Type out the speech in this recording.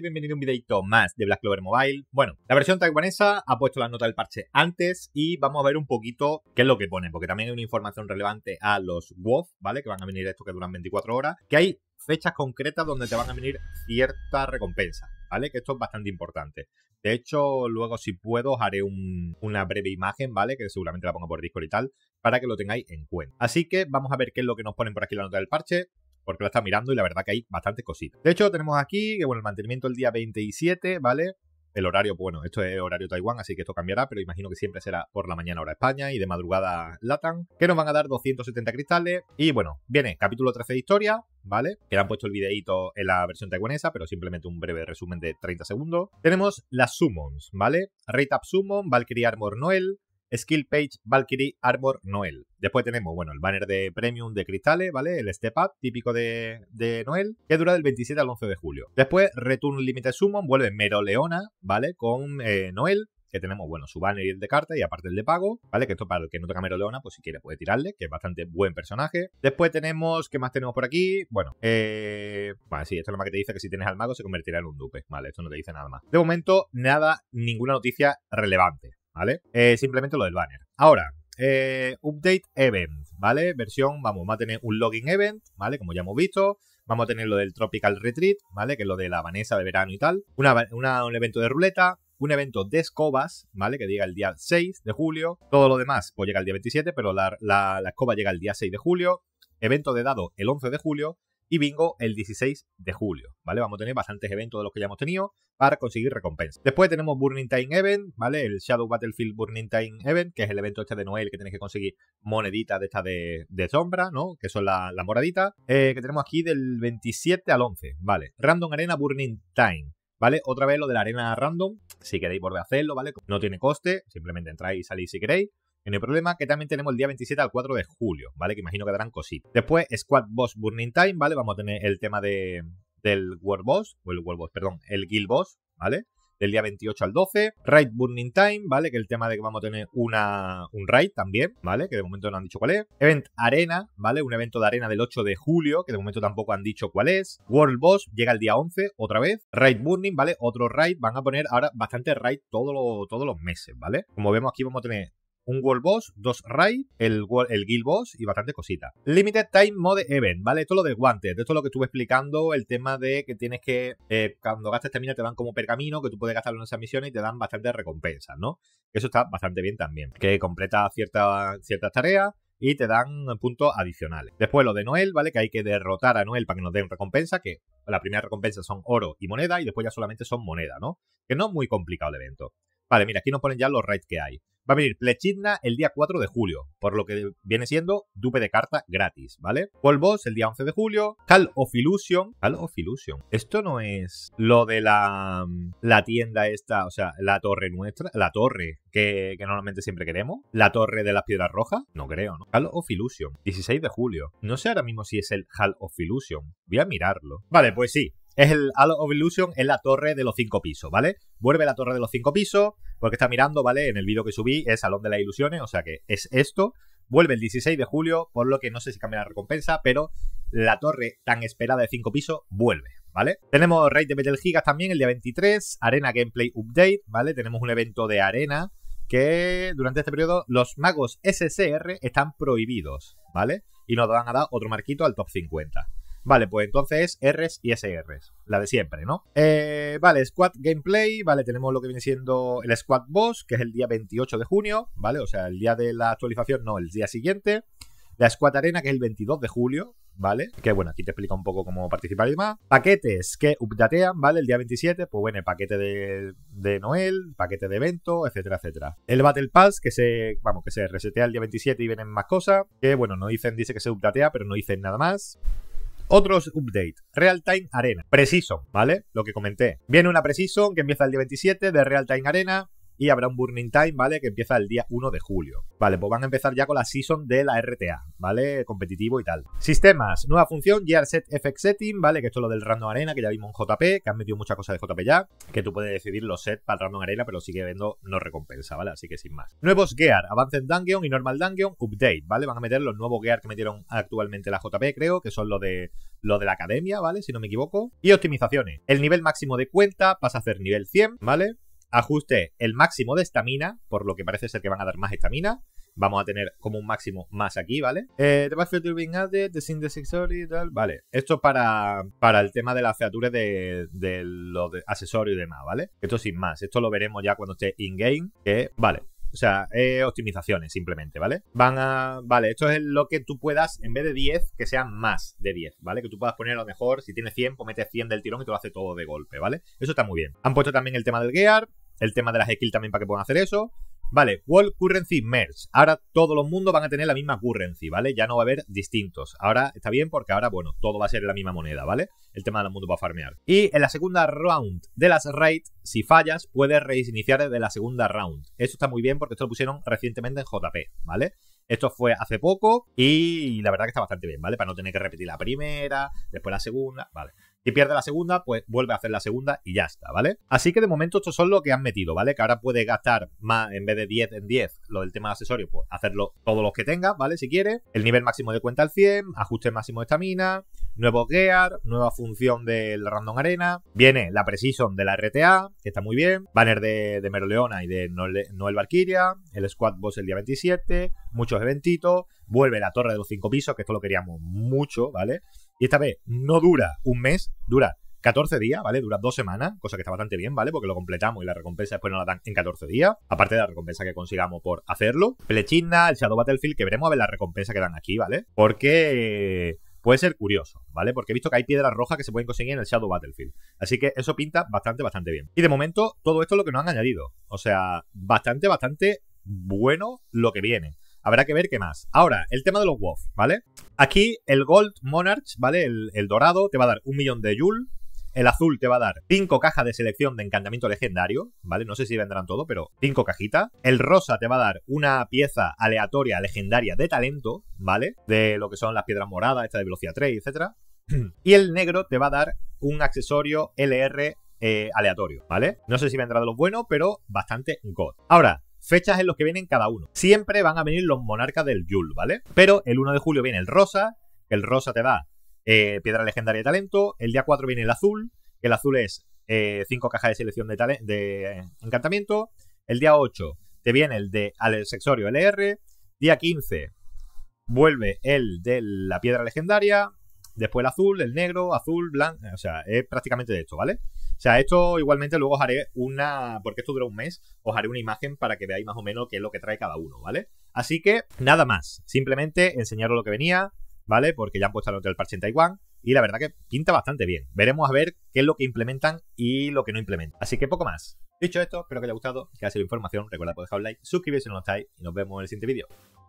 bienvenido a un videito más de Black Clover Mobile. Bueno, la versión taiwanesa ha puesto la nota del parche antes y vamos a ver un poquito qué es lo que pone porque también hay una información relevante a los WoW, ¿vale? Que van a venir estos que duran 24 horas, que hay fechas concretas donde te van a venir ciertas recompensas, ¿vale? Que esto es bastante importante. De hecho, luego si puedo os haré una breve imagen, ¿vale? Que seguramente la pongo por Discord y tal, para que lo tengáis en cuenta. Así que vamos a ver qué es lo que nos ponen por aquí la nota del parche porque la está mirando y la verdad que hay bastantes cositas. De hecho, tenemos aquí que bueno, el mantenimiento el día 27, ¿vale? El horario, pues bueno, esto es horario Taiwán, así que esto cambiará, pero imagino que siempre será por la mañana hora España y de madrugada Latam, que nos van a dar 270 cristales. Y bueno, viene capítulo 13 de historia, ¿vale? Que le han puesto el videíto en la versión taiwanesa, pero simplemente un breve resumen de 30 segundos. Tenemos las summons, ¿vale? Rate Up Summon, Valkyrie Armor Noel, Skill Page, Valkyrie, Arbor, Noel. Después tenemos, bueno, el banner de Premium de Cristales, ¿vale? El Step Up, típico de, Noel, que dura del 27 al 11 de julio. Después, Return Limited Summon, vuelve Meroleona, ¿vale? Con eh, Noel, que tenemos, bueno, su banner y el de carta y aparte el de pago, ¿vale? Que esto para el que no toca Leona, pues si quiere puede tirarle, que es bastante buen personaje. Después tenemos, ¿qué más tenemos por aquí? Bueno, eh... Bueno, sí, esto es lo más que te dice que si tienes al mago se convertirá en un dupe, ¿vale? Esto no te dice nada más. De momento, nada, ninguna noticia relevante, ¿vale? Eh, simplemente lo del banner. Ahora, eh, update event, ¿vale? Versión, vamos, va a tener un login event, ¿vale? Como ya hemos visto. Vamos a tener lo del Tropical Retreat, ¿vale? Que es lo de la Vanessa de verano y tal. un evento de ruleta, un evento de escobas, ¿vale? Que llega el día 6 de julio. Todo lo demás, pues llega el día 27, pero la, la escoba llega el día 6 de julio. Evento de dado el 11 de julio y bingo el 16 de julio, ¿vale? Vamos a tener bastantes eventos de los que ya hemos tenido para conseguir recompensas. Después tenemos Burning Time Event, ¿vale? El Shadow Battlefield Burning Time Event, que es el evento este de Noel que tenéis que conseguir moneditas de esta de, sombra, ¿no? Que son las moraditas, eh, que tenemos aquí del 27 al 11, ¿vale? Random Arena Burning Time. ¿Vale? Otra vez lo de la arena random, si queréis volver a hacerlo, ¿vale? No tiene coste, simplemente entráis y salís si queréis. En el problema que también tenemos el día 27 al 4 de julio, ¿vale? Que imagino que darán cositas. Después, Squad Boss Burning Time, ¿vale? Vamos a tener el tema de, del World Boss, o el World Boss, perdón, el Guild Boss, ¿vale? Del día 28 al 12. Raid Burning Time, ¿vale? Que el tema de que vamos a tener una, un raid también, ¿vale? Que de momento no han dicho cuál es. Event Arena, ¿vale? Un evento de arena del 8 de julio, que de momento tampoco han dicho cuál es. World Boss llega el día 11, otra vez. Raid Burning, ¿vale? Otro raid. Van a poner ahora bastante raid todos los meses, ¿vale? Como vemos aquí vamos a tener un World Boss, dos Raid, el, Guild Boss y bastante cosita. Limited Time Mode Event, ¿vale? Esto es lo de guantes. esto es lo que estuve explicando, el tema de que tienes que, eh, cuando gastes termina, te dan como pergamino, que tú puedes gastarlo en esas misiones y te dan bastantes recompensas, ¿no? Eso está bastante bien también, que completa ciertas tareas y te dan puntos adicionales. Después lo de Noel, ¿vale? Que hay que derrotar a Noel para que nos den recompensa, que la primera recompensa son oro y moneda y después ya solamente son moneda, ¿no? Que no es muy complicado el evento. Vale, mira, aquí nos ponen ya los raids que hay. Va a venir Plechidna el día 4 de julio, por lo que viene siendo dupe de carta gratis, ¿vale? Volvos el día 11 de julio, Hall of Illusion, Hall of Illusion. Esto no es lo de la, mm, la tienda esta, o sea, la torre nuestra, la torre que, que normalmente siempre queremos, la torre de las piedras rojas, no creo, ¿no? Hall of Illusion, 16 de julio. No sé ahora mismo si es el Hall of Illusion, voy a mirarlo. Vale, pues sí, es el Hall of Illusion en la torre de los cinco pisos, ¿vale? Vuelve la torre de los cinco pisos, porque está mirando, ¿vale? En el vídeo que subí es Salón de las Ilusiones, o sea que es esto. Vuelve el 16 de julio, por lo que no sé si cambia la recompensa, pero la torre tan esperada de cinco pisos vuelve, ¿vale? Tenemos Raid de Metal Gigas también el día 23, Arena Gameplay Update, ¿vale? Tenemos un evento de arena que durante este periodo los magos SSR están prohibidos, ¿vale? Y nos van a dar otro marquito al top 50. Vale, pues entonces Rs y SRs, la de siempre, ¿no? Eh, vale, Squad Gameplay, vale, tenemos lo que viene siendo el Squad Boss, que es el día 28 de junio, ¿vale? O sea, el día de la actualización, no, el día siguiente. La Squad Arena, que es el 22 de julio, ¿vale? Que bueno, aquí te explica un poco cómo participar y demás. Paquetes que updatean, ¿vale? El día 27, pues bueno, el paquete de, de Noel, paquete de evento, etcétera, etcétera. El Battle Pass, que se, vamos, que se resetea el día 27 y vienen más cosas. Que bueno, no dicen, dice que se updatea, pero no dicen nada más. Otros update, Real Time Arena, Precision, ¿vale? Lo que comenté. Viene una Precision que empieza el día 27 de Real Time Arena, y habrá un Burning Time, ¿vale? Que empieza el día 1 de julio. Vale, pues van a empezar ya con la season de la RTA, ¿vale? Competitivo y tal. Sistemas, nueva función, Gear Set FX Setting, ¿vale? Que esto es lo del Random Arena, que ya vimos en JP, que han metido muchas cosas de JP ya, que tú puedes decidir los sets para el Random Arena, pero sigue viendo no recompensa, ¿vale? Así que sin más. Nuevos Gear, en Dungeon y Normal Dungeon, Update, ¿vale? Van a meter los nuevos Gear que metieron actualmente la JP, creo, que son lo de, lo de la academia, ¿vale? Si no me equivoco. Y optimizaciones. El nivel máximo de cuenta pasa a ser nivel 100, ¿vale? ajuste el máximo de estamina, por lo que parece ser que van a dar más estamina. Vamos a tener como un máximo más aquí, ¿vale? Eh, the battlefield Being added, the y tal. Vale, esto para, para el tema de las featuras de, de los de accesorios y demás, ¿vale? Esto sin más, esto lo veremos ya cuando esté in-game. vale, o sea, eh, optimizaciones simplemente, ¿vale? Van a. Vale, esto es lo que tú puedas, en vez de 10, que sean más de 10, ¿vale? Que tú puedas poner a lo mejor, si tienes 100, pues metes 100 del tirón y te lo hace todo de golpe, ¿vale? Eso está muy bien. Han puesto también el tema del Gear el tema de las skills también para que puedan hacer eso. Vale, World Currency Merge. Ahora todos los mundos van a tener la misma currency, ¿vale? Ya no va a haber distintos. Ahora está bien porque ahora, bueno, todo va a ser la misma moneda, ¿vale? El tema del mundo para farmear. Y en la segunda round de las raids, si fallas, puedes reiniciar desde la segunda round. Eso está muy bien porque esto lo pusieron recientemente en JP, ¿vale? Esto fue hace poco y la verdad que está bastante bien, ¿vale? Para no tener que repetir la primera, después la segunda, ¿vale? Y pierde la segunda, pues vuelve a hacer la segunda y ya está, ¿vale? Así que de momento estos son lo que han metido, ¿vale? Que ahora puede gastar más, en vez de 10 en 10, lo del tema de accesorio, pues hacerlo todos los que tenga, ¿vale? Si quiere. El nivel máximo de cuenta al 100, ajuste máximo de estamina, nuevo gear, nueva función del Random Arena. Viene la Precision de la RTA, que está muy bien. Banner de, Merleona y de Noel, Noel Valkyria. El Squad Boss el día 27. Muchos eventitos. Vuelve la Torre de los 5 Pisos, que esto lo queríamos mucho, ¿vale? Y esta vez no dura un mes, dura 14 días, ¿vale? Dura dos semanas, cosa que está bastante bien, ¿vale? Porque lo completamos y la recompensa después nos la dan en 14 días. Aparte de la recompensa que consigamos por hacerlo. Plechina, el Shadow Battlefield, que veremos a ver la recompensa que dan aquí, ¿vale? Porque puede ser curioso, ¿vale? Porque he visto que hay piedras rojas que se pueden conseguir en el Shadow Battlefield. Así que eso pinta bastante, bastante bien. Y de momento, todo esto es lo que nos han añadido. O sea, bastante, bastante bueno lo que viene. Habrá que ver qué más. Ahora, el tema de los WoW, ¿vale? Aquí el Gold Monarch, ¿vale? El, dorado te va a dar un millón de Yul. El azul te va a dar 5 cajas de selección de encantamiento legendario, ¿vale? No sé si vendrán todo, pero 5 cajitas. El rosa te va a dar una pieza aleatoria legendaria de talento, ¿vale? De lo que son las piedras moradas, esta de velocidad 3, etcétera. Y el negro te va a dar un accesorio LR eh, aleatorio, ¿vale? No sé si vendrá de los buenos, pero bastante god. Ahora, fechas en los que vienen cada uno. Siempre van a venir los monarcas del Yule, ¿vale? Pero el 1 de julio viene el rosa, Que el rosa te da eh, piedra legendaria de talento, el día 4 viene el azul, que el azul es 5 eh, cajas de selección de, de encantamiento, el día 8 te viene el de al sexorio LR, e día 15 vuelve el de la piedra legendaria, después el azul, el negro, azul, blanco, o sea, es prácticamente de esto, ¿vale? O sea, esto igualmente luego os haré una, porque esto dura un mes, os haré una imagen para que veáis más o menos qué es lo que trae cada uno, ¿vale? Así que nada más, simplemente enseñaros lo que venía, ¿vale? Porque ya han puesto el hotel parche en Taiwán y la verdad que pinta bastante bien. Veremos a ver qué es lo que implementan y lo que no implementan. Así que poco más. Dicho esto, espero que os haya gustado, que haya sido información. Recuerda, por dejar un like, suscribirse si no lo estáis y nos vemos en el siguiente vídeo.